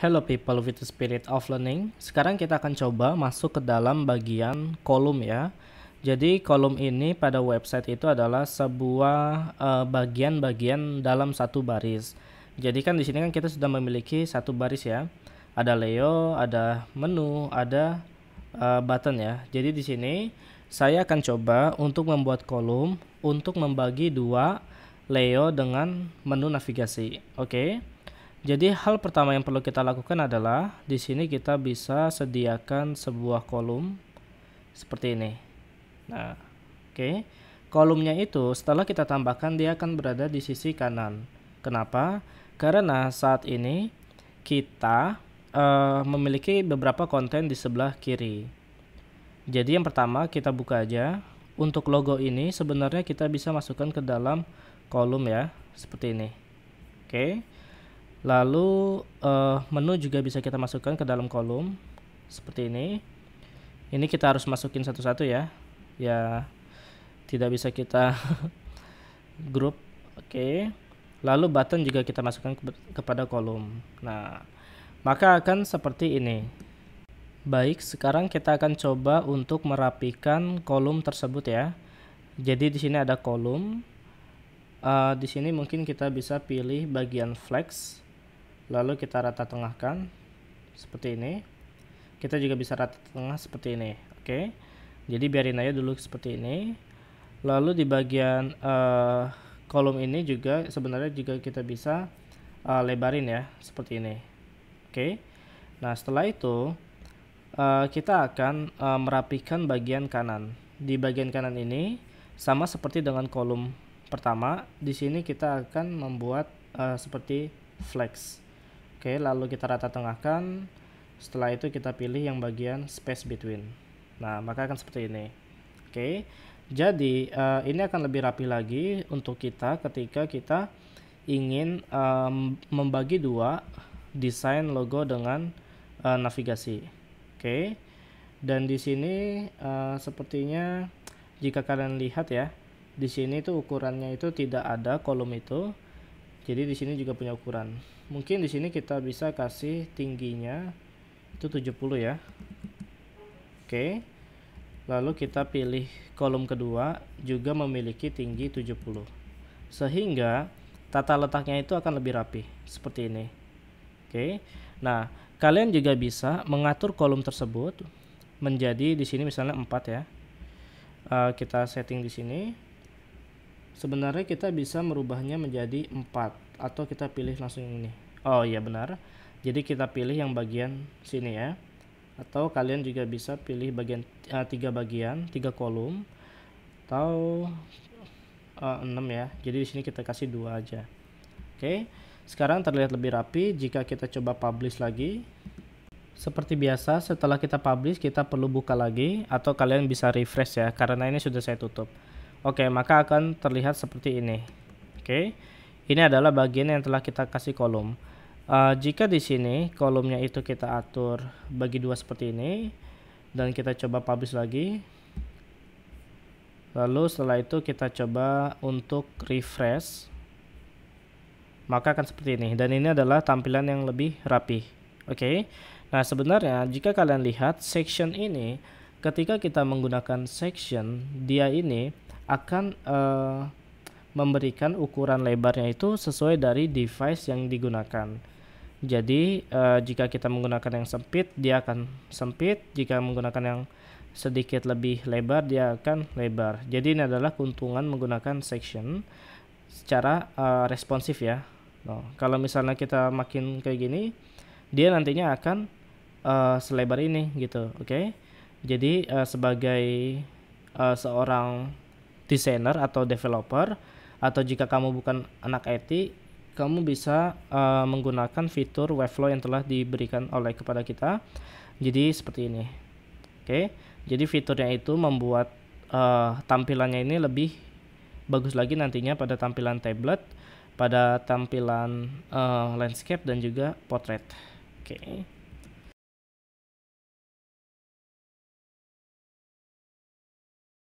Hello people with the spirit of learning. Sekarang kita akan coba masuk ke dalam bagian kolom ya. Jadi kolom ini pada website itu adalah sebuah eh, bagian-bagian uh, dalam satu baris. Jadi kan di sini kan kita sudah memiliki satu baris ya. Ada Leo, ada menu, ada uh, button ya. Jadi di sini saya akan coba untuk membuat kolom untuk membagi dua Leo dengan menu navigasi. Oke. Okay? Jadi hal pertama yang perlu kita lakukan adalah di sini kita bisa sediakan sebuah kolom seperti ini. Nah, oke. Okay. Kolomnya itu setelah kita tambahkan dia akan berada di sisi kanan. Kenapa? Karena saat ini kita uh, memiliki beberapa konten di sebelah kiri. Jadi yang pertama kita buka aja. Untuk logo ini sebenarnya kita bisa masukkan ke dalam kolom ya, seperti ini. Oke. Okay Lalu uh, menu juga bisa kita masukkan ke dalam kolom seperti ini. Ini kita harus masukin satu-satu ya. Ya tidak bisa kita grup. Oke. Okay. Lalu button juga kita masukkan ke kepada kolom. Nah, maka akan seperti ini. Baik, sekarang kita akan coba untuk merapikan kolom tersebut ya. Jadi di sini ada kolom. Uh, di sini mungkin kita bisa pilih bagian flex lalu kita rata tengahkan seperti ini kita juga bisa rata tengah seperti ini oke okay? jadi biarin aja dulu seperti ini lalu di bagian uh, kolom ini juga sebenarnya juga kita bisa uh, lebarin ya seperti ini oke okay? nah setelah itu uh, kita akan uh, merapikan bagian kanan di bagian kanan ini sama seperti dengan kolom pertama di sini kita akan membuat uh, seperti flex Oke, lalu kita rata tengahkan. Setelah itu kita pilih yang bagian space between. Nah, maka akan seperti ini. Oke. Jadi, uh, ini akan lebih rapi lagi untuk kita ketika kita ingin um, membagi dua desain logo dengan uh, navigasi. Oke. Dan di sini uh, sepertinya jika kalian lihat ya, di sini tuh ukurannya itu tidak ada kolom itu jadi di sini juga punya ukuran mungkin di sini kita bisa kasih tingginya itu 70 ya oke lalu kita pilih kolom kedua juga memiliki tinggi 70 sehingga tata letaknya itu akan lebih rapi seperti ini oke nah kalian juga bisa mengatur kolom tersebut menjadi di sini misalnya 4 ya uh, kita setting di sini sebenarnya kita bisa merubahnya menjadi 4 atau kita pilih langsung ini oh iya benar jadi kita pilih yang bagian sini ya atau kalian juga bisa pilih bagian eh, tiga bagian tiga kolom atau uh, eh, 6 ya jadi di sini kita kasih dua aja oke okay. sekarang terlihat lebih rapi jika kita coba publish lagi seperti biasa setelah kita publish kita perlu buka lagi atau kalian bisa refresh ya karena ini sudah saya tutup Oke, maka akan terlihat seperti ini. Oke, ini adalah bagian yang telah kita kasih kolom. Uh, jika di sini kolomnya itu kita atur bagi dua seperti ini, dan kita coba publish lagi. Lalu setelah itu kita coba untuk refresh. Maka akan seperti ini. Dan ini adalah tampilan yang lebih rapi. Oke. Okay? Nah, sebenarnya jika kalian lihat section ini ketika kita menggunakan section dia ini akan uh, memberikan ukuran lebarnya itu sesuai dari device yang digunakan jadi uh, jika kita menggunakan yang sempit dia akan sempit jika menggunakan yang sedikit lebih lebar dia akan lebar jadi ini adalah keuntungan menggunakan section secara uh, responsif ya no. Nah, kalau misalnya kita makin kayak gini dia nantinya akan uh, selebar ini gitu oke okay? Jadi uh, sebagai uh, seorang desainer atau developer atau jika kamu bukan anak IT, kamu bisa uh, menggunakan fitur Webflow yang telah diberikan oleh kepada kita. Jadi seperti ini. Oke. Okay. Jadi fiturnya itu membuat uh, tampilannya ini lebih bagus lagi nantinya pada tampilan tablet, pada tampilan uh, landscape dan juga portrait. Oke. Okay.